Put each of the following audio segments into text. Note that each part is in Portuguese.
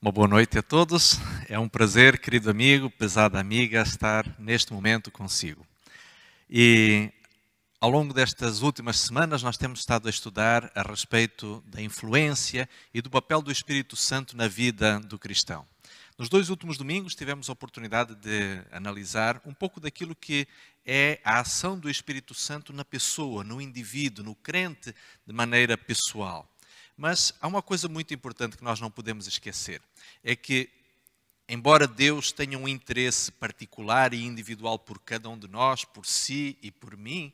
Uma boa noite a todos. É um prazer, querido amigo, pesada amiga, estar neste momento consigo. E ao longo destas últimas semanas, nós temos estado a estudar a respeito da influência e do papel do Espírito Santo na vida do cristão. Nos dois últimos domingos, tivemos a oportunidade de analisar um pouco daquilo que é a ação do Espírito Santo na pessoa, no indivíduo, no crente, de maneira pessoal. Mas há uma coisa muito importante que nós não podemos esquecer: é que, embora Deus tenha um interesse particular e individual por cada um de nós, por si e por mim,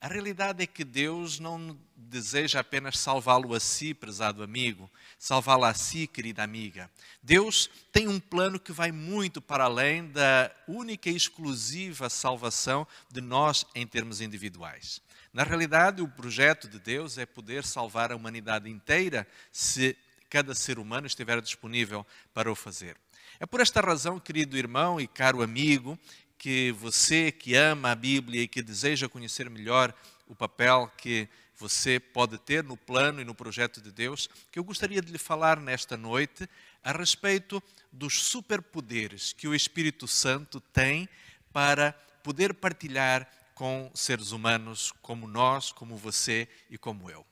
a realidade é que Deus não deseja apenas salvá-lo a si, prezado amigo, salvá la a si, querida amiga. Deus tem um plano que vai muito para além da única e exclusiva salvação de nós em termos individuais. Na realidade, o projeto de Deus é poder salvar a humanidade inteira se cada ser humano estiver disponível para o fazer. É por esta razão, querido irmão e caro amigo, que você que ama a Bíblia e que deseja conhecer melhor o papel que você pode ter no plano e no projeto de Deus, que eu gostaria de lhe falar nesta noite a respeito dos superpoderes que o Espírito Santo tem para poder partilhar com seres humanos como nós, como você e como eu.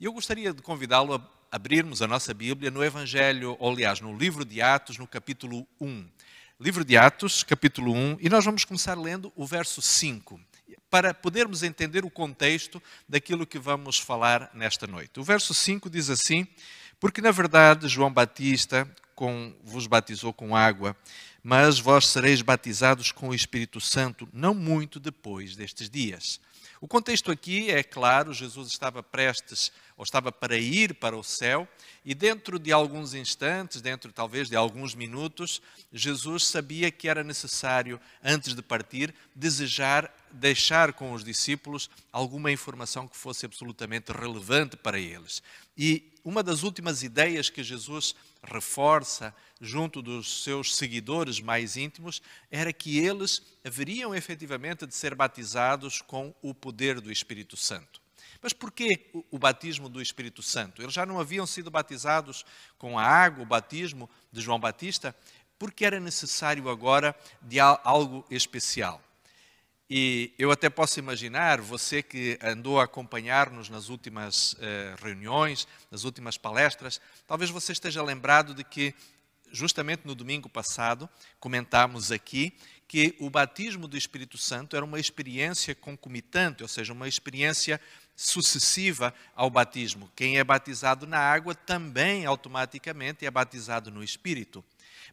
E eu gostaria de convidá-lo a abrirmos a nossa Bíblia no Evangelho, ou aliás, no livro de Atos, no capítulo 1. Livro de Atos, capítulo 1, e nós vamos começar lendo o verso 5, para podermos entender o contexto daquilo que vamos falar nesta noite. O verso 5 diz assim: Porque na verdade João Batista com, vos batizou com água, mas vós sereis batizados com o Espírito Santo não muito depois destes dias. O contexto aqui é claro, Jesus estava prestes ou estava para ir para o céu, e dentro de alguns instantes, dentro talvez de alguns minutos, Jesus sabia que era necessário, antes de partir, desejar deixar com os discípulos alguma informação que fosse absolutamente relevante para eles. E uma das últimas ideias que Jesus reforça junto dos seus seguidores mais íntimos era que eles haveriam efetivamente de ser batizados com o poder do Espírito Santo. Mas por que o batismo do Espírito Santo? Eles já não haviam sido batizados com a água, o batismo de João Batista, porque era necessário agora de algo especial. E eu até posso imaginar, você que andou a acompanhar-nos nas últimas uh, reuniões, nas últimas palestras, talvez você esteja lembrado de que, justamente no domingo passado, comentámos aqui que o batismo do Espírito Santo era uma experiência concomitante, ou seja, uma experiência sucessiva ao batismo. Quem é batizado na água também automaticamente é batizado no Espírito.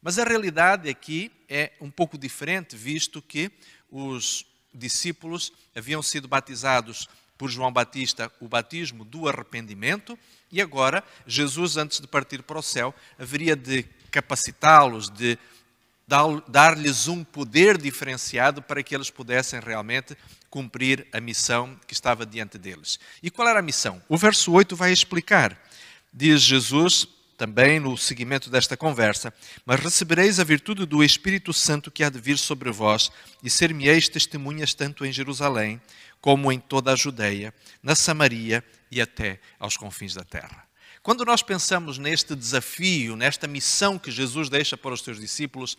Mas a realidade aqui é um pouco diferente, visto que os discípulos haviam sido batizados por João Batista o batismo do arrependimento, e agora Jesus, antes de partir para o céu, haveria de capacitá-los, de dar-lhes um poder diferenciado para que eles pudessem realmente cumprir a missão que estava diante deles. E qual era a missão? O verso 8 vai explicar. Diz Jesus: também no seguimento desta conversa, mas recebereis a virtude do Espírito Santo que há de vir sobre vós e ser-me-eis testemunhas tanto em Jerusalém como em toda a Judeia, na Samaria e até aos confins da terra. Quando nós pensamos neste desafio, nesta missão que Jesus deixa para os seus discípulos,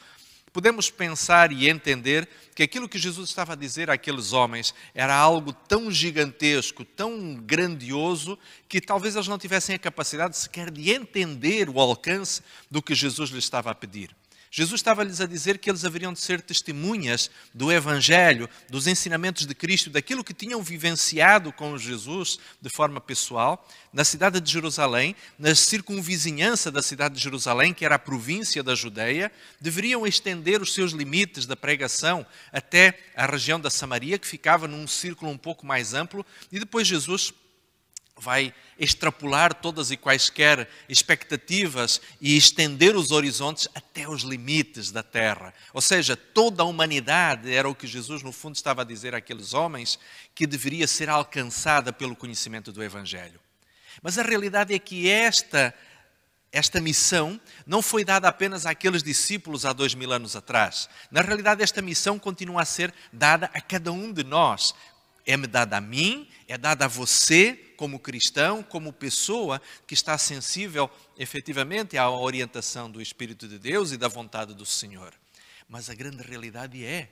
podemos pensar e entender que aquilo que Jesus estava a dizer àqueles homens era algo tão gigantesco, tão grandioso, que talvez eles não tivessem a capacidade sequer de entender o alcance do que Jesus lhes estava a pedir. Jesus estava-lhes a dizer que eles haveriam de ser testemunhas do Evangelho, dos ensinamentos de Cristo, daquilo que tinham vivenciado com Jesus de forma pessoal, na cidade de Jerusalém, na circunvizinhança da cidade de Jerusalém, que era a província da Judeia, deveriam estender os seus limites da pregação até a região da Samaria, que ficava num círculo um pouco mais amplo, e depois Jesus vai extrapolar todas e quaisquer expectativas e estender os horizontes até os limites da terra. Ou seja, toda a humanidade era o que Jesus, no fundo, estava a dizer àqueles homens que deveria ser alcançada pelo conhecimento do Evangelho. Mas a realidade é que esta. Esta missão não foi dada apenas àqueles discípulos há dois mil anos atrás. Na realidade, esta missão continua a ser dada a cada um de nós, é-me dada a mim é dada a você, como cristão, como pessoa que está sensível efetivamente à orientação do Espírito de Deus e da vontade do Senhor. Mas a grande realidade é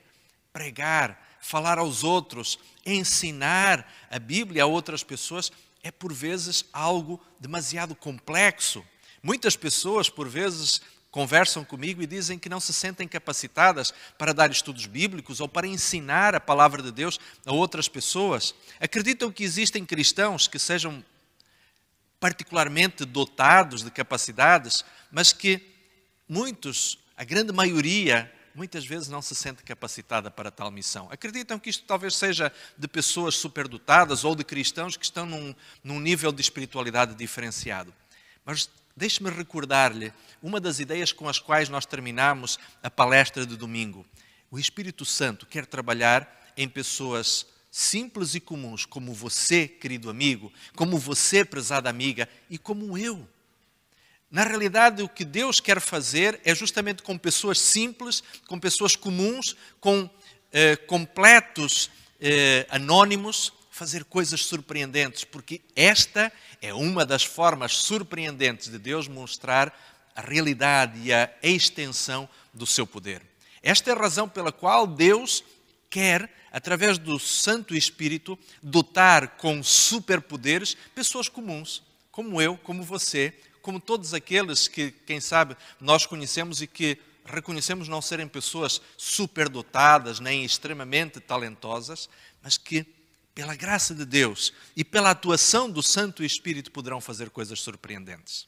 pregar, falar aos outros, ensinar a Bíblia a outras pessoas é por vezes algo demasiado complexo. Muitas pessoas, por vezes, conversam comigo e dizem que não se sentem capacitadas para dar estudos bíblicos ou para ensinar a palavra de Deus a outras pessoas. Acreditam que existem cristãos que sejam particularmente dotados de capacidades, mas que muitos, a grande maioria, muitas vezes não se sente capacitada para tal missão. Acreditam que isto talvez seja de pessoas superdotadas ou de cristãos que estão num, num nível de espiritualidade diferenciado. Mas Deixe-me recordar-lhe uma das ideias com as quais nós terminamos a palestra de domingo. O Espírito Santo quer trabalhar em pessoas simples e comuns, como você, querido amigo, como você, prezada amiga, e como eu. Na realidade, o que Deus quer fazer é justamente com pessoas simples, com pessoas comuns, com eh, completos eh, anônimos, fazer coisas surpreendentes, porque esta é uma das formas surpreendentes de Deus mostrar a realidade e a extensão do seu poder. Esta é a razão pela qual Deus quer, através do Santo Espírito, dotar com superpoderes pessoas comuns, como eu, como você, como todos aqueles que, quem sabe, nós conhecemos e que reconhecemos não serem pessoas superdotadas nem extremamente talentosas, mas que pela graça de Deus e pela atuação do Santo Espírito, poderão fazer coisas surpreendentes.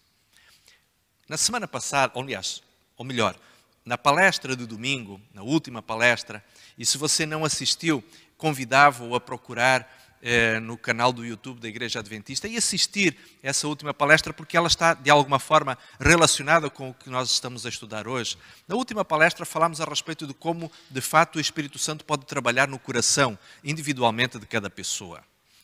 Na semana passada, ou, aliás, ou melhor, na palestra de domingo, na última palestra, e se você não assistiu, convidava-o a procurar eh, no canal do YouTube da Igreja Adventista e assistir essa última palestra, porque ela está, de alguma forma, relacionada com o que nós estamos a estudar hoje. Na última palestra, falámos a respeito de como, de fato, o Espírito Santo pode trabalhar no coração, individualmente, de cada pessoa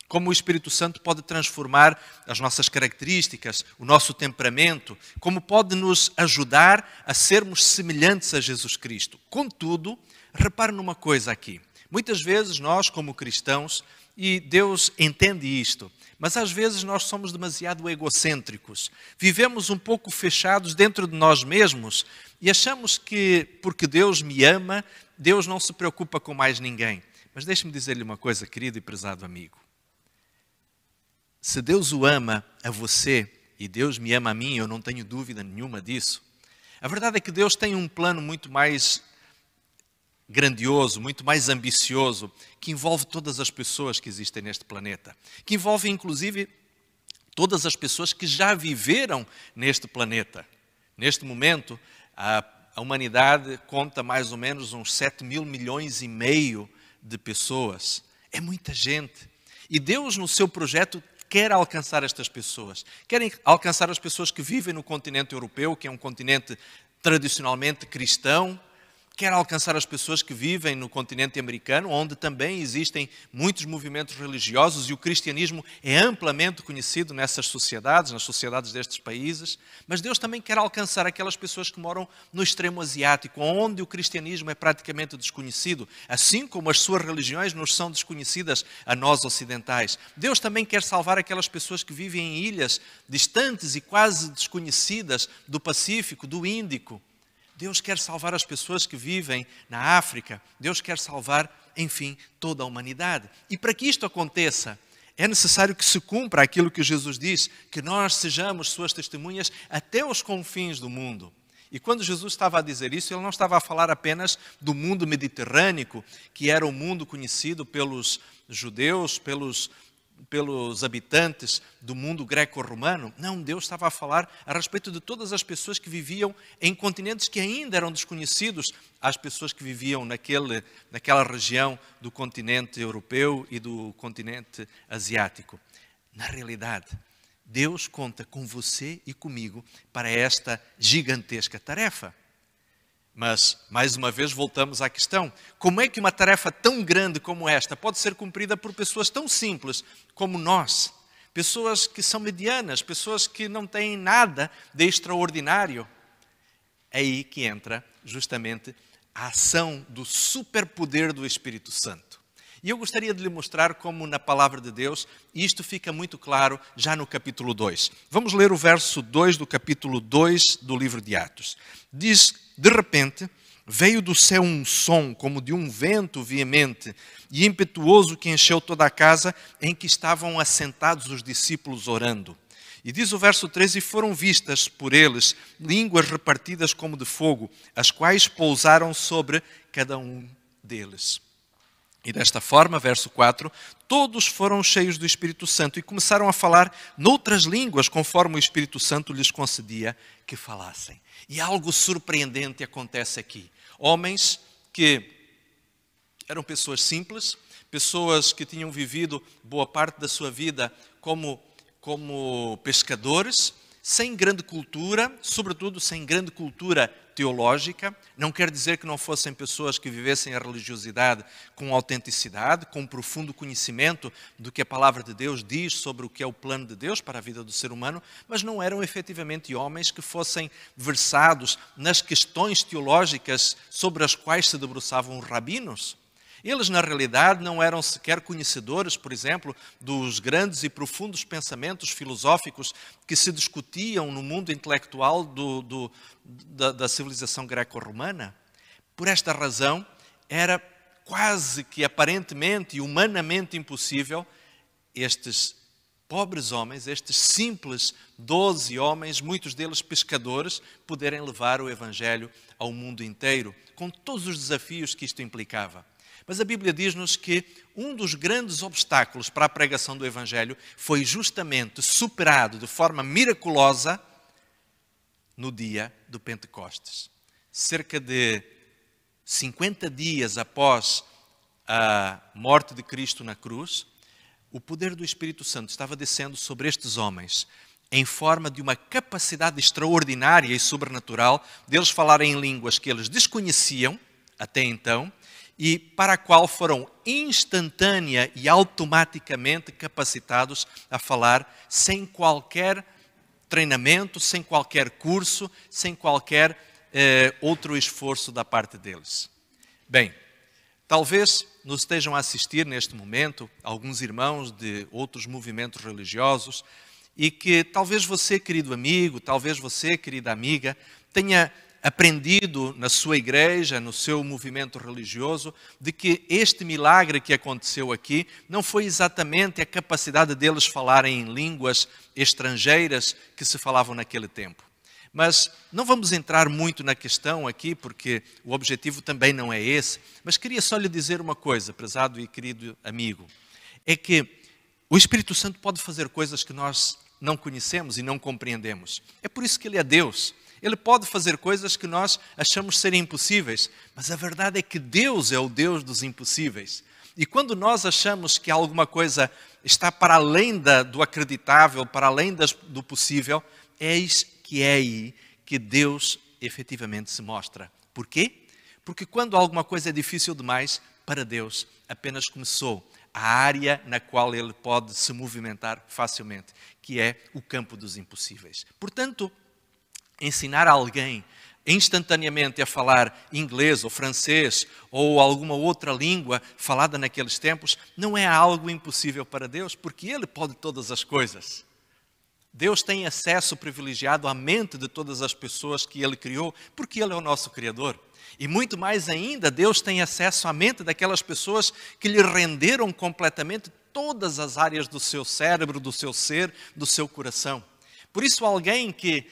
como o Espírito Santo pode transformar as nossas características, o nosso temperamento, como pode nos ajudar a sermos semelhantes a Jesus Cristo. Contudo, repare numa coisa aqui. Muitas vezes nós, como cristãos, e Deus entende isto. Mas às vezes nós somos demasiado egocêntricos. Vivemos um pouco fechados dentro de nós mesmos e achamos que porque Deus me ama, Deus não se preocupa com mais ninguém. Mas deixe-me dizer-lhe uma coisa, querido e prezado amigo. Se Deus o ama a você e Deus me ama a mim, eu não tenho dúvida nenhuma disso. A verdade é que Deus tem um plano muito mais grandioso, muito mais ambicioso, que envolve todas as pessoas que existem neste planeta, que envolve inclusive todas as pessoas que já viveram neste planeta. Neste momento, a, a humanidade conta mais ou menos uns 7 mil milhões e meio de pessoas. É muita gente. E Deus, no seu projeto, quer alcançar estas pessoas. Querem alcançar as pessoas que vivem no continente europeu, que é um continente tradicionalmente cristão, quer alcançar as pessoas que vivem no continente americano, onde também existem muitos movimentos religiosos e o cristianismo é amplamente conhecido nessas sociedades, nas sociedades destes países. Mas Deus também quer alcançar aquelas pessoas que moram no extremo asiático, onde o cristianismo é praticamente desconhecido, assim como as suas religiões nos são desconhecidas a nós ocidentais. Deus também quer salvar aquelas pessoas que vivem em ilhas distantes e quase desconhecidas do Pacífico, do Índico Deus quer salvar as pessoas que vivem na África, Deus quer salvar, enfim, toda a humanidade. E para que isto aconteça, é necessário que se cumpra aquilo que Jesus diz, que nós sejamos suas testemunhas até os confins do mundo. E quando Jesus estava a dizer isso, ele não estava a falar apenas do mundo mediterrâneo, que era o mundo conhecido pelos judeus, pelos pelos habitantes do mundo greco-romano. Não, Deus estava a falar a respeito de todas as pessoas que viviam em continentes que ainda eram desconhecidos às pessoas que viviam naquele, naquela região do continente europeu e do continente asiático. Na realidade, Deus conta com você e comigo para esta gigantesca tarefa. Mas, mais uma vez, voltamos à questão: como é que uma tarefa tão grande como esta pode ser cumprida por pessoas tão simples como nós? Pessoas que são medianas, pessoas que não têm nada de extraordinário. É aí que entra justamente a ação do superpoder do Espírito Santo. E eu gostaria de lhe mostrar como na palavra de Deus isto fica muito claro já no capítulo 2. Vamos ler o verso 2 do capítulo 2 do livro de Atos. Diz: De repente, veio do céu um som como de um vento veemente e impetuoso que encheu toda a casa em que estavam assentados os discípulos orando. E diz o verso 13: E foram vistas por eles línguas repartidas como de fogo, as quais pousaram sobre cada um deles. E desta forma, verso 4, todos foram cheios do Espírito Santo e começaram a falar noutras línguas, conforme o Espírito Santo lhes concedia que falassem. E algo surpreendente acontece aqui. Homens que eram pessoas simples, pessoas que tinham vivido boa parte da sua vida como, como pescadores, sem grande cultura, sobretudo sem grande cultura teológica, não quer dizer que não fossem pessoas que vivessem a religiosidade com autenticidade, com profundo conhecimento do que a palavra de Deus diz sobre o que é o plano de Deus para a vida do ser humano, mas não eram efetivamente homens que fossem versados nas questões teológicas sobre as quais se debruçavam os rabinos. Eles, na realidade, não eram sequer conhecedores, por exemplo, dos grandes e profundos pensamentos filosóficos que se discutiam no mundo intelectual do, do, da, da civilização greco-romana. Por esta razão, era quase que aparentemente e humanamente impossível estes pobres homens, estes simples doze homens, muitos deles pescadores, poderem levar o Evangelho ao mundo inteiro, com todos os desafios que isto implicava. Mas a Bíblia diz-nos que um dos grandes obstáculos para a pregação do Evangelho foi justamente superado de forma miraculosa no dia do Pentecostes. Cerca de 50 dias após a morte de Cristo na cruz, o poder do Espírito Santo estava descendo sobre estes homens em forma de uma capacidade extraordinária e sobrenatural deles falarem em línguas que eles desconheciam até então e para a qual foram instantânea e automaticamente capacitados a falar sem qualquer treinamento, sem qualquer curso, sem qualquer eh, outro esforço da parte deles. Bem, talvez nos estejam a assistir neste momento alguns irmãos de outros movimentos religiosos e que talvez você, querido amigo, talvez você, querida amiga, tenha aprendido na sua igreja, no seu movimento religioso, de que este milagre que aconteceu aqui não foi exatamente a capacidade deles falarem em línguas estrangeiras que se falavam naquele tempo. Mas não vamos entrar muito na questão aqui, porque o objetivo também não é esse. Mas queria só lhe dizer uma coisa, prezado e querido amigo: é que o Espírito Santo pode fazer coisas que nós não conhecemos e não compreendemos. É por isso que ele é Deus. Ele pode fazer coisas que nós achamos serem impossíveis, mas a verdade é que Deus é o Deus dos impossíveis. E quando nós achamos que alguma coisa está para além da, do acreditável, para além das, do possível, eis que é aí que Deus efetivamente se mostra. Por quê? Porque quando alguma coisa é difícil demais, para Deus apenas começou a área na qual ele pode se movimentar facilmente, que é o campo dos impossíveis. Portanto, ensinar alguém instantaneamente a falar inglês ou francês ou alguma outra língua falada naqueles tempos, não é algo impossível para Deus, porque Ele pode todas as coisas. Deus tem acesso privilegiado à mente de todas as pessoas que Ele criou, porque Ele é o nosso Criador. E muito mais ainda, Deus tem acesso à mente daquelas pessoas que lhe renderam completamente todas as áreas do seu cérebro, do seu ser, do seu coração. Por isso, alguém que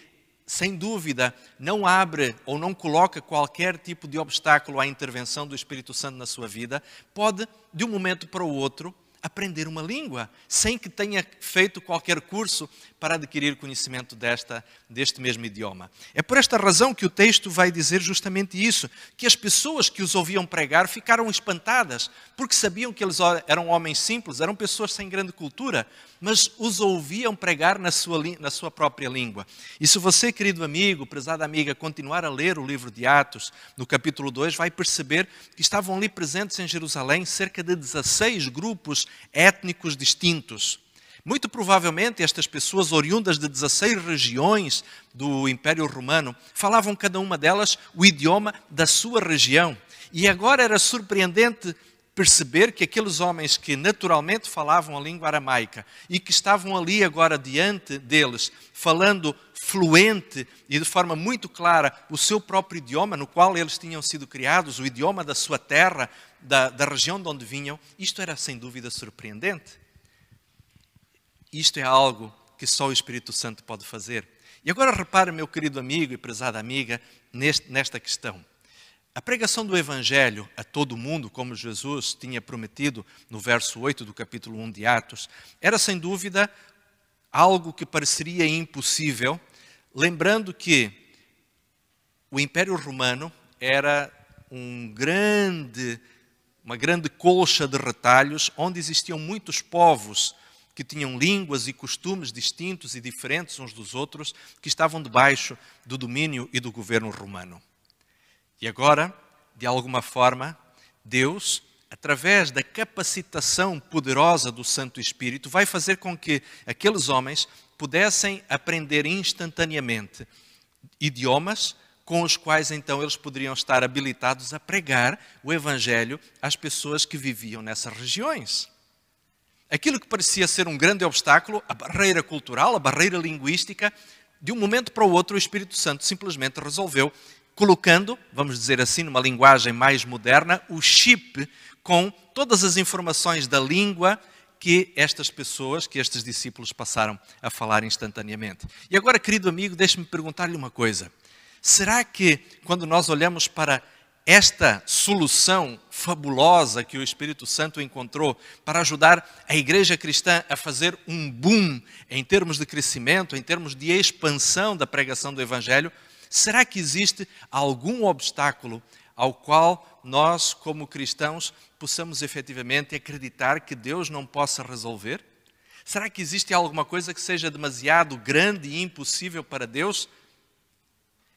sem dúvida, não abre ou não coloca qualquer tipo de obstáculo à intervenção do Espírito Santo na sua vida, pode, de um momento para o outro, aprender uma língua, sem que tenha feito qualquer curso para adquirir conhecimento desta, deste mesmo idioma. É por esta razão que o texto vai dizer justamente isso: que as pessoas que os ouviam pregar ficaram espantadas, porque sabiam que eles eram homens simples, eram pessoas sem grande cultura, mas os ouviam pregar na sua, na sua própria língua. E se você, querido amigo, prezada amiga, continuar a ler o livro de Atos, no capítulo 2, vai perceber que estavam ali presentes em Jerusalém cerca de 16 grupos étnicos distintos. Muito provavelmente estas pessoas, oriundas de 16 regiões do Império Romano, falavam cada uma delas o idioma da sua região. E agora era surpreendente perceber que aqueles homens que naturalmente falavam a língua aramaica e que estavam ali agora diante deles, falando fluente e de forma muito clara o seu próprio idioma, no qual eles tinham sido criados, o idioma da sua terra, da, da região de onde vinham, isto era sem dúvida surpreendente. Isto é algo que só o Espírito Santo pode fazer. E agora repare, meu querido amigo e prezada amiga, neste, nesta questão. A pregação do Evangelho a todo mundo, como Jesus tinha prometido no verso 8 do capítulo 1 de Atos, era sem dúvida algo que pareceria impossível, lembrando que o Império Romano era um grande, uma grande colcha de retalhos onde existiam muitos povos que tinham línguas e costumes distintos e diferentes uns dos outros, que estavam debaixo do domínio e do governo romano. E agora, de alguma forma, Deus, através da capacitação poderosa do Santo Espírito, vai fazer com que aqueles homens pudessem aprender instantaneamente idiomas com os quais então eles poderiam estar habilitados a pregar o Evangelho às pessoas que viviam nessas regiões. Aquilo que parecia ser um grande obstáculo, a barreira cultural, a barreira linguística, de um momento para o outro o Espírito Santo simplesmente resolveu colocando, vamos dizer assim, numa linguagem mais moderna, o chip com todas as informações da língua que estas pessoas, que estes discípulos passaram a falar instantaneamente. E agora, querido amigo, deixe-me perguntar-lhe uma coisa. Será que quando nós olhamos para esta solução fabulosa que o Espírito Santo encontrou para ajudar a igreja cristã a fazer um boom em termos de crescimento, em termos de expansão da pregação do Evangelho, Será que existe algum obstáculo ao qual nós, como cristãos, possamos efetivamente acreditar que Deus não possa resolver? Será que existe alguma coisa que seja demasiado grande e impossível para Deus?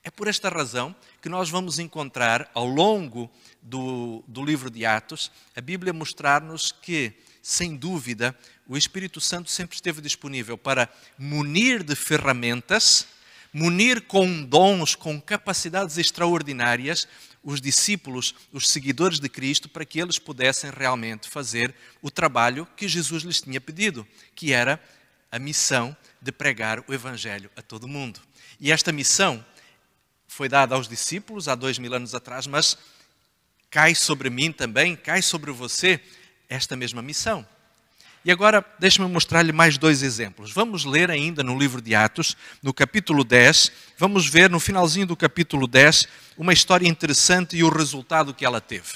É por esta razão que nós vamos encontrar, ao longo do, do livro de Atos, a Bíblia mostrar-nos que, sem dúvida, o Espírito Santo sempre esteve disponível para munir de ferramentas munir com dons, com capacidades extraordinárias, os discípulos, os seguidores de Cristo, para que eles pudessem realmente fazer o trabalho que Jesus lhes tinha pedido, que era a missão de pregar o Evangelho a todo mundo. E esta missão foi dada aos discípulos há dois mil anos atrás, mas cai sobre mim também, cai sobre você esta mesma missão. E agora, deixe-me mostrar-lhe mais dois exemplos. Vamos ler ainda no livro de Atos, no capítulo 10. Vamos ver no finalzinho do capítulo 10 uma história interessante e o resultado que ela teve.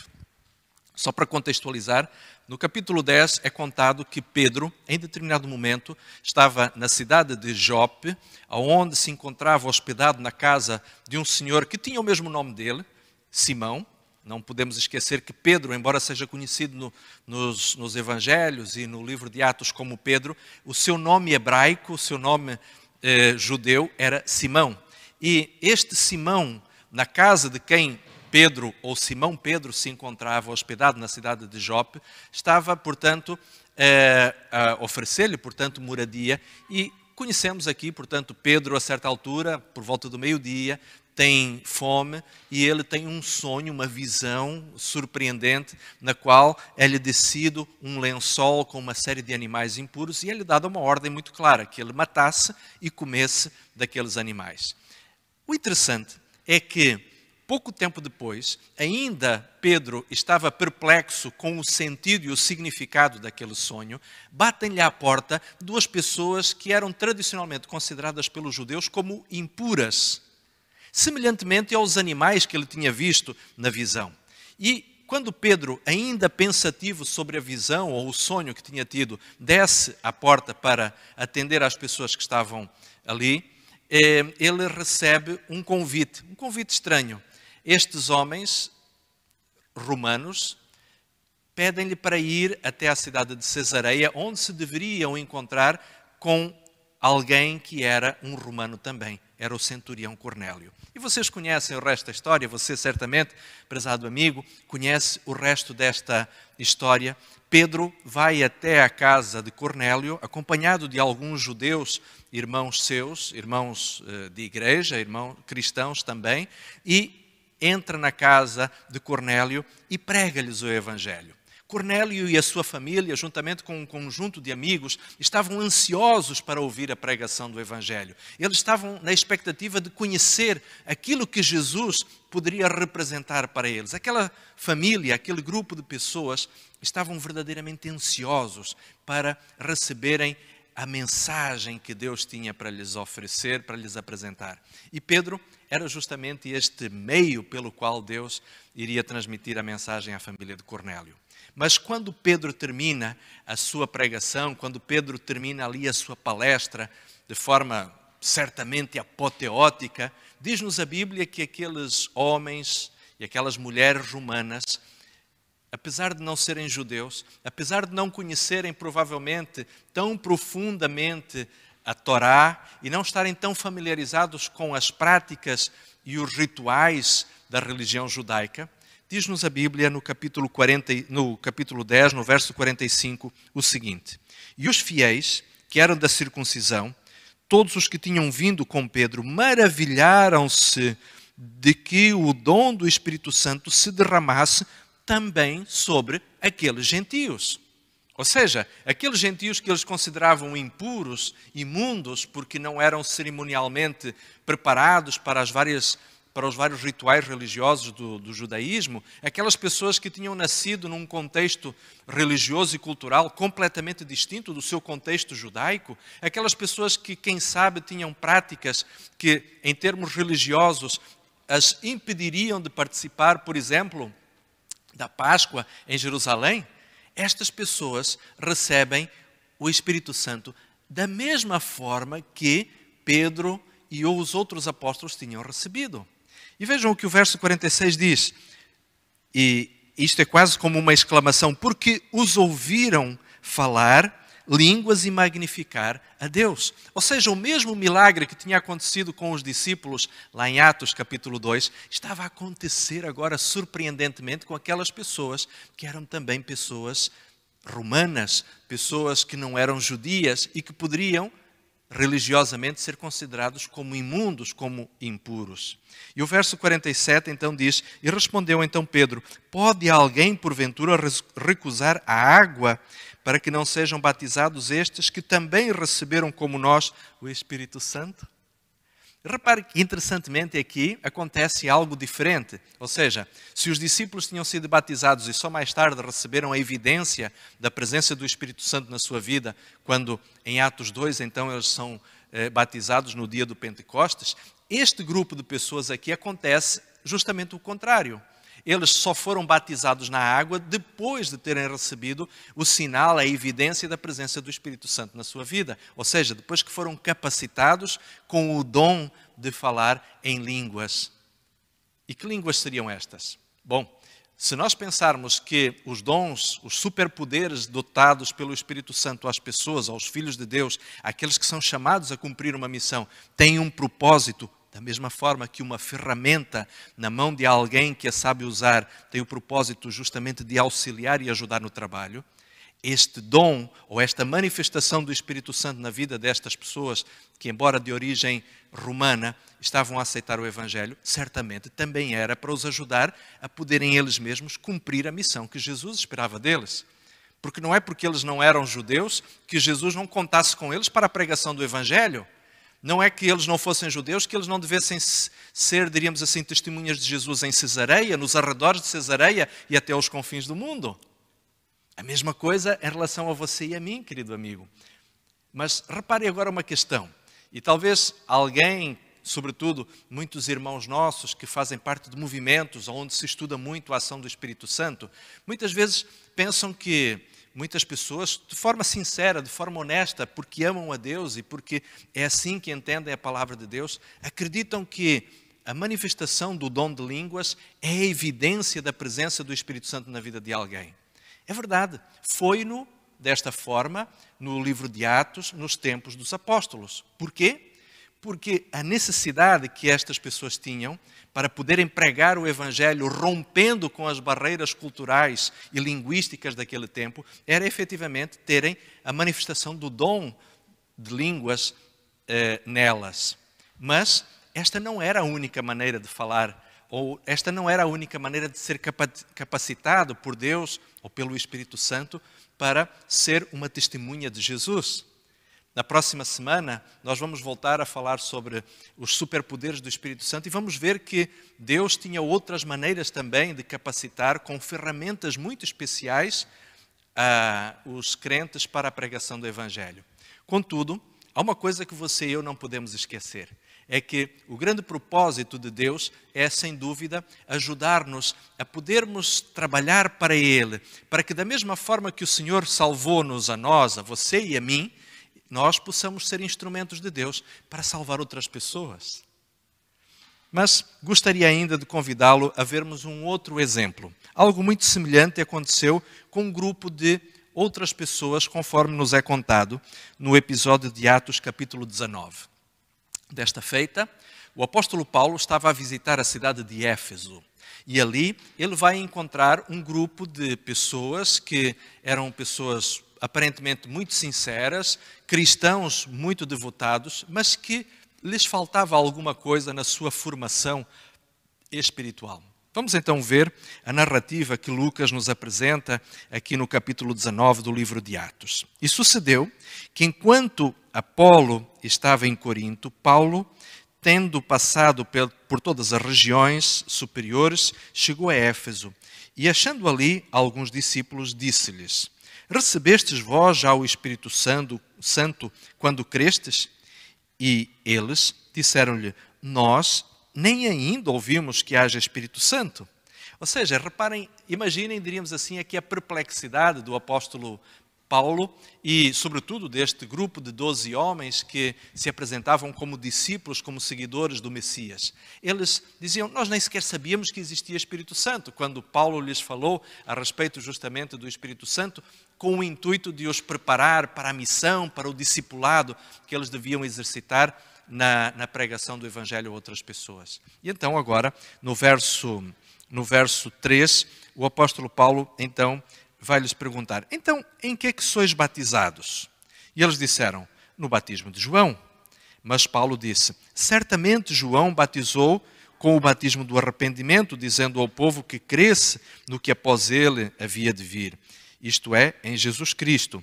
Só para contextualizar, no capítulo 10 é contado que Pedro, em determinado momento, estava na cidade de Jope, onde se encontrava hospedado na casa de um senhor que tinha o mesmo nome dele, Simão, não podemos esquecer que Pedro, embora seja conhecido no, nos, nos, evangelhos e no livro de Atos como Pedro, o seu nome hebraico, o seu nome eh, judeu era Simão. E este Simão, na casa de quem Pedro ou Simão Pedro se encontrava hospedado na cidade de Jope, estava, portanto, eh, a oferecer-lhe, portanto, moradia e conhecemos aqui, portanto, Pedro, a certa altura, por volta do meio-dia, tem fome e ele tem um sonho, uma visão surpreendente, na qual é lhe descido um lençol com uma série de animais impuros e é lhe dada uma ordem muito clara: que ele matasse e comesse daqueles animais. O interessante é que, pouco tempo depois, ainda Pedro estava perplexo com o sentido e o significado daquele sonho, batem-lhe à porta duas pessoas que eram tradicionalmente consideradas pelos judeus como impuras semelhantemente aos animais que ele tinha visto na visão. E quando Pedro, ainda pensativo sobre a visão ou o sonho que tinha tido, desce à porta para atender às pessoas que estavam ali, eh, ele recebe um convite, um convite estranho. Estes homens romanos pedem-lhe para ir até a cidade de Cesareia, onde se deveriam encontrar com alguém que era um romano também era o centurião Cornélio. E vocês conhecem o resto da história, você certamente, prezado amigo, conhece o resto desta história. Pedro vai até a casa de Cornélio, acompanhado de alguns judeus, irmãos seus, irmãos eh, de igreja, irmãos cristãos também, e entra na casa de Cornélio e prega-lhes o evangelho. Cornélio e a sua família, juntamente com um conjunto de amigos, estavam ansiosos para ouvir a pregação do Evangelho. Eles estavam na expectativa de conhecer aquilo que Jesus poderia representar para eles. Aquela família, aquele grupo de pessoas estavam verdadeiramente ansiosos para receberem a mensagem que Deus tinha para lhes oferecer, para lhes apresentar. E Pedro era justamente este meio pelo qual Deus iria transmitir a mensagem à família de Cornélio. Mas quando Pedro termina a sua pregação, quando Pedro termina ali a sua palestra, de forma certamente apoteótica, diz-nos a Bíblia que aqueles homens e aquelas mulheres romanas apesar de não serem judeus, apesar de não conhecerem provavelmente tão profundamente a Torá e não estarem tão familiarizados com as práticas e os rituais da religião judaica, Diz-nos a Bíblia no capítulo, 40, no capítulo 10, no verso 45, o seguinte: E os fiéis, que eram da circuncisão, todos os que tinham vindo com Pedro, maravilharam-se de que o dom do Espírito Santo se derramasse também sobre aqueles gentios. Ou seja, aqueles gentios que eles consideravam impuros, imundos, porque não eram cerimonialmente preparados para as várias para os vários rituais religiosos do, do judaísmo, aquelas pessoas que tinham nascido num contexto religioso e cultural completamente distinto do seu contexto judaico, aquelas pessoas que, quem sabe, tinham práticas que, em termos religiosos, as impediriam de participar, por exemplo, da Páscoa em Jerusalém, estas pessoas recebem o Espírito Santo da mesma forma que Pedro e os outros apóstolos tinham recebido. E vejam o que o verso 46 diz. E isto é quase como uma exclamação, porque os ouviram falar línguas e magnificar a Deus. Ou seja, o mesmo milagre que tinha acontecido com os discípulos lá em Atos capítulo 2, estava a acontecer agora surpreendentemente com aquelas pessoas que eram também pessoas romanas, pessoas que não eram judias e que poderiam religiosamente ser considerados como imundos, como impuros. E o verso 47 então diz: E respondeu então Pedro: Pode alguém porventura recusar a água para que não sejam batizados estes que também receberam como nós o Espírito Santo? Repare que, interessantemente, aqui acontece algo diferente. Ou seja, se os discípulos tinham sido batizados e só mais tarde receberam a evidência da presença do Espírito Santo na sua vida, quando em Atos 2, então, eles são eh, batizados no dia do Pentecostes, este grupo de pessoas aqui acontece justamente o contrário eles só foram batizados na água depois de terem recebido o sinal, a evidência da presença do Espírito Santo na sua vida. Ou seja, depois que foram capacitados com o dom de falar em línguas. E que línguas seriam estas? Bom, se nós pensarmos que os dons, os superpoderes dotados pelo Espírito Santo às pessoas, aos filhos de Deus, aqueles que são chamados a cumprir uma missão, têm um propósito da mesma forma que uma ferramenta na mão de alguém que a sabe usar tem o propósito justamente de auxiliar e ajudar no trabalho, este dom ou esta manifestação do Espírito Santo na vida destas pessoas, que, embora de origem romana, estavam a aceitar o Evangelho, certamente também era para os ajudar a poderem eles mesmos cumprir a missão que Jesus esperava deles. Porque não é porque eles não eram judeus que Jesus não contasse com eles para a pregação do Evangelho. Não é que eles não fossem judeus, que eles não devessem ser, diríamos assim, testemunhas de Jesus em Cesareia, nos arredores de Cesareia e até aos confins do mundo. A mesma coisa em relação a você e a mim, querido amigo. Mas repare agora uma questão, e talvez alguém, sobretudo muitos irmãos nossos que fazem parte de movimentos onde se estuda muito a ação do Espírito Santo, muitas vezes pensam que muitas pessoas de forma sincera, de forma honesta, porque amam a Deus e porque é assim que entendem a palavra de Deus, acreditam que a manifestação do dom de línguas é a evidência da presença do Espírito Santo na vida de alguém. É verdade, foi-no desta forma no livro de Atos, nos tempos dos apóstolos. Porquê? porque a necessidade que estas pessoas tinham para poderem pregar o Evangelho rompendo com as barreiras culturais e linguísticas daquele tempo era efetivamente terem a manifestação do dom de línguas eh, nelas. Mas esta não era a única maneira de falar, ou esta não era a única maneira de ser capacitado por Deus ou pelo Espírito Santo para ser uma testemunha de Jesus. Na próxima semana, nós vamos voltar a falar sobre os superpoderes do Espírito Santo e vamos ver que Deus tinha outras maneiras também de capacitar, com ferramentas muito especiais, uh, os crentes para a pregação do Evangelho. Contudo, há uma coisa que você e eu não podemos esquecer: é que o grande propósito de Deus é, sem dúvida, ajudar-nos a podermos trabalhar para Ele, para que, da mesma forma que o Senhor salvou-nos a nós, a você e a mim nós possamos ser instrumentos de Deus para salvar outras pessoas. Mas gostaria ainda de convidá-lo a vermos um outro exemplo. Algo muito semelhante aconteceu com um grupo de outras pessoas, conforme nos é contado no episódio de Atos, capítulo 19. Desta feita, o apóstolo Paulo estava a visitar a cidade de Éfeso. E ali ele vai encontrar um grupo de pessoas que eram pessoas aparentemente muito sinceras, cristãos muito devotados, mas que lhes faltava alguma coisa na sua formação espiritual. Vamos então ver a narrativa que Lucas nos apresenta aqui no capítulo 19 do livro de Atos. E sucedeu que enquanto Apolo estava em Corinto, Paulo, tendo passado por todas as regiões superiores, chegou a Éfeso e, achando ali alguns discípulos, disse-lhes: Recebestes vós já o Espírito Santo, Santo quando crestes? E eles disseram-lhe: Nós nem ainda ouvimos que haja Espírito Santo. Ou seja, reparem, imaginem, diríamos assim, aqui a perplexidade do apóstolo Paulo e, sobretudo, deste grupo de doze homens que se apresentavam como discípulos, como seguidores do Messias. Eles diziam: Nós nem sequer sabíamos que existia Espírito Santo, quando Paulo lhes falou a respeito justamente do Espírito Santo, com o intuito de os preparar para a missão, para o discipulado que eles deviam exercitar na, na pregação do Evangelho a outras pessoas. E então, agora, no verso, no verso 3, o apóstolo Paulo, então, vai lhes perguntar: Então, em que é que sois batizados? E eles disseram: No batismo de João. Mas Paulo disse: Certamente João batizou com o batismo do arrependimento, dizendo ao povo que cresce no que após ele havia de vir, isto é, em Jesus Cristo.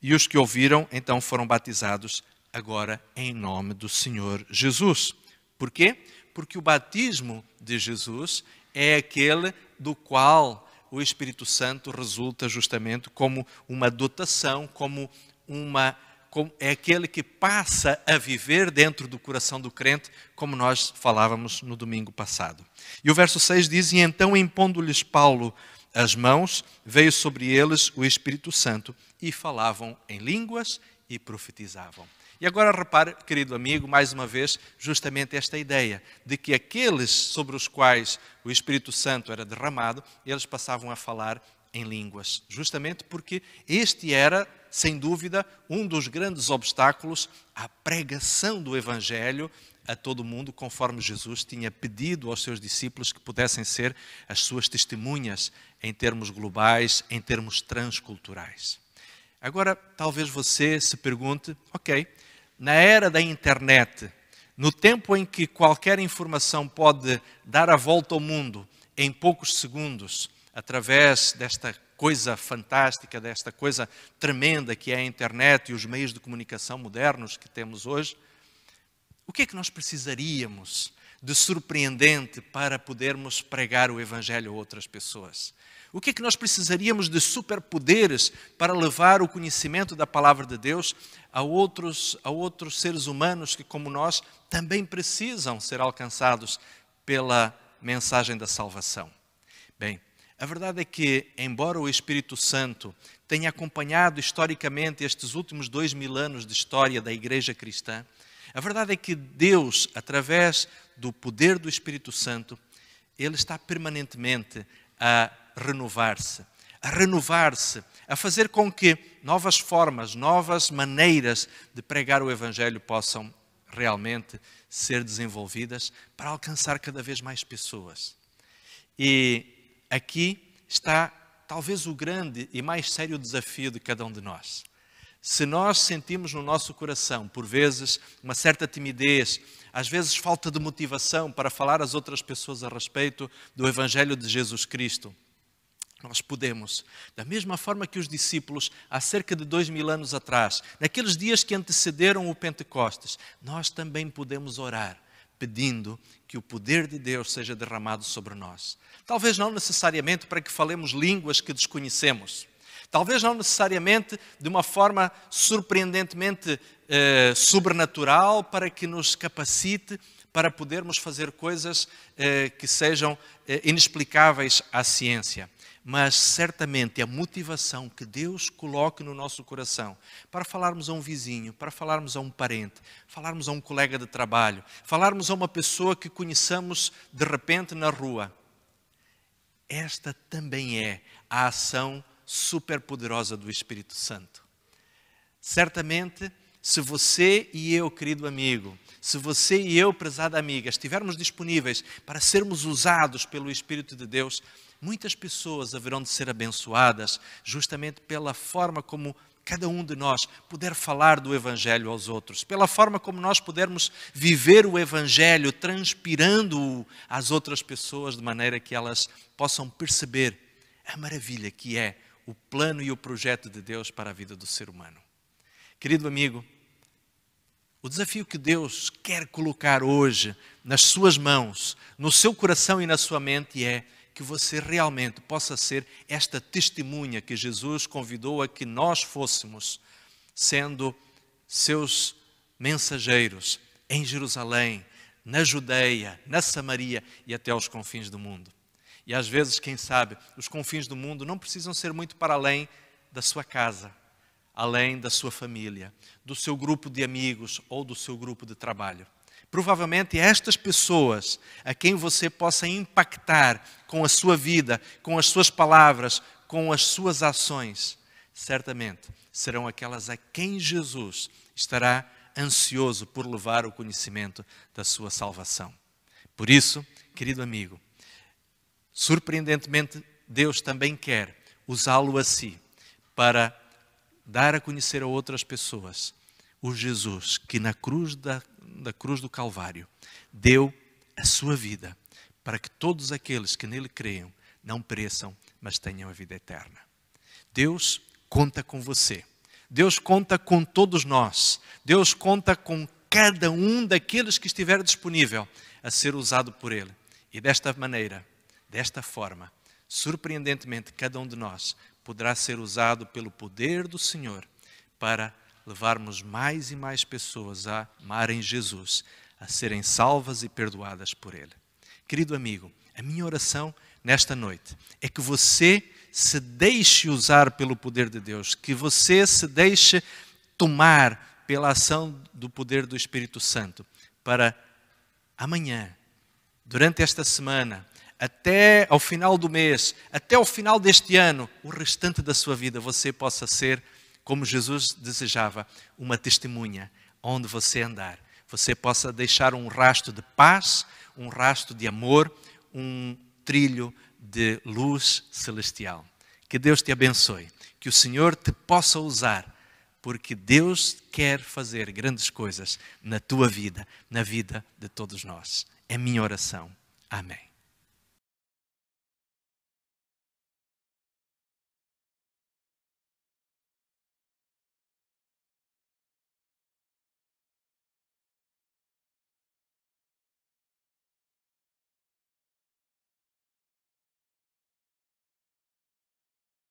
E os que ouviram então foram batizados, agora em nome do Senhor Jesus. Por quê? Porque o batismo de Jesus é aquele do qual o Espírito Santo resulta justamente como uma dotação, como uma como é aquele que passa a viver dentro do coração do crente, como nós falávamos no domingo passado. E o verso 6 diz: E então, impondo-lhes Paulo as mãos, veio sobre eles o Espírito Santo, e falavam em línguas e profetizavam. E agora repare, querido amigo, mais uma vez, justamente esta ideia de que aqueles sobre os quais o Espírito Santo era derramado, eles passavam a falar em línguas, justamente porque este era, sem dúvida, um dos grandes obstáculos à pregação do Evangelho a todo mundo, conforme Jesus tinha pedido aos seus discípulos que pudessem ser as suas testemunhas em termos globais, em termos transculturais. Agora, talvez você se pergunte, ok, na era da internet, no tempo em que qualquer informação pode dar a volta ao mundo em poucos segundos, através desta coisa fantástica, desta coisa tremenda que é a internet e os meios de comunicação modernos que temos hoje, o que é que nós precisaríamos de surpreendente para podermos pregar o Evangelho a outras pessoas? O que é que nós precisaríamos de superpoderes para levar o conhecimento da palavra de Deus a outros, a outros seres humanos que, como nós, também precisam ser alcançados pela mensagem da salvação? Bem, a verdade é que, embora o Espírito Santo tenha acompanhado historicamente estes últimos dois mil anos de história da Igreja Cristã, a verdade é que Deus, através do poder do Espírito Santo, Ele está permanentemente a renovar-se, a renovar-se, a fazer com que novas formas, novas maneiras de pregar o Evangelho possam realmente ser desenvolvidas para alcançar cada vez mais pessoas. E aqui está talvez o grande e mais sério desafio de cada um de nós. Se nós sentimos no nosso coração, por vezes, uma certa timidez, às vezes falta de motivação para falar às outras pessoas a respeito do Evangelho de Jesus Cristo, nós podemos, da mesma forma que os discípulos, há cerca de dois mil anos atrás, naqueles dias que antecederam o Pentecostes, nós também podemos orar, pedindo que o poder de Deus seja derramado sobre nós. Talvez não necessariamente para que falemos línguas que desconhecemos, talvez não necessariamente de uma forma surpreendentemente eh, sobrenatural, para que nos capacite para podermos fazer coisas eh, que sejam eh, inexplicáveis à ciência mas certamente é a motivação que Deus coloque no nosso coração para falarmos a um vizinho, para falarmos a um parente, falarmos a um colega de trabalho, falarmos a uma pessoa que conheçamos de repente na rua. Esta também é a ação superpoderosa do Espírito Santo. Certamente, se você e eu, querido amigo, se você e eu, prezada amiga, estivermos disponíveis para sermos usados pelo Espírito de Deus, Muitas pessoas haverão de ser abençoadas justamente pela forma como cada um de nós puder falar do Evangelho aos outros, pela forma como nós pudermos viver o Evangelho, transpirando-o às outras pessoas, de maneira que elas possam perceber a maravilha que é o plano e o projeto de Deus para a vida do ser humano. Querido amigo, o desafio que Deus quer colocar hoje nas suas mãos, no seu coração e na sua mente é que você realmente possa ser esta testemunha que Jesus convidou a que nós fôssemos, sendo seus mensageiros em Jerusalém, na Judeia, na Samaria e até aos confins do mundo. E às vezes, quem sabe, os confins do mundo não precisam ser muito para além da sua casa, além da sua família, do seu grupo de amigos ou do seu grupo de trabalho. Provavelmente estas pessoas a quem você possa impactar com a sua vida, com as suas palavras, com as suas ações, certamente serão aquelas a quem Jesus estará ansioso por levar o conhecimento da sua salvação. Por isso, querido amigo, surpreendentemente, Deus também quer usá-lo a si para dar a conhecer a outras pessoas o Jesus que na cruz da da cruz do Calvário, deu a sua vida para que todos aqueles que nele creiam não pereçam, mas tenham a vida eterna. Deus conta com você. Deus conta com todos nós. Deus conta com cada um daqueles que estiver disponível a ser usado por Ele. E desta maneira, desta forma, surpreendentemente, cada um de nós poderá ser usado pelo poder do Senhor para levarmos mais e mais pessoas a amarem Jesus, a serem salvas e perdoadas por Ele. Querido amigo, a minha oração nesta noite é que você se deixe usar pelo poder de Deus, que você se deixe tomar pela ação do poder do Espírito Santo para amanhã, durante esta semana, até ao final do mês, até ao final deste ano, o restante da sua vida você possa ser como Jesus desejava, uma testemunha onde você andar. Você possa deixar um rastro de paz, um rastro de amor, um trilho de luz celestial. Que Deus te abençoe, que o Senhor te possa usar, porque Deus quer fazer grandes coisas na tua vida, na vida de todos nós. É minha oração. Amém.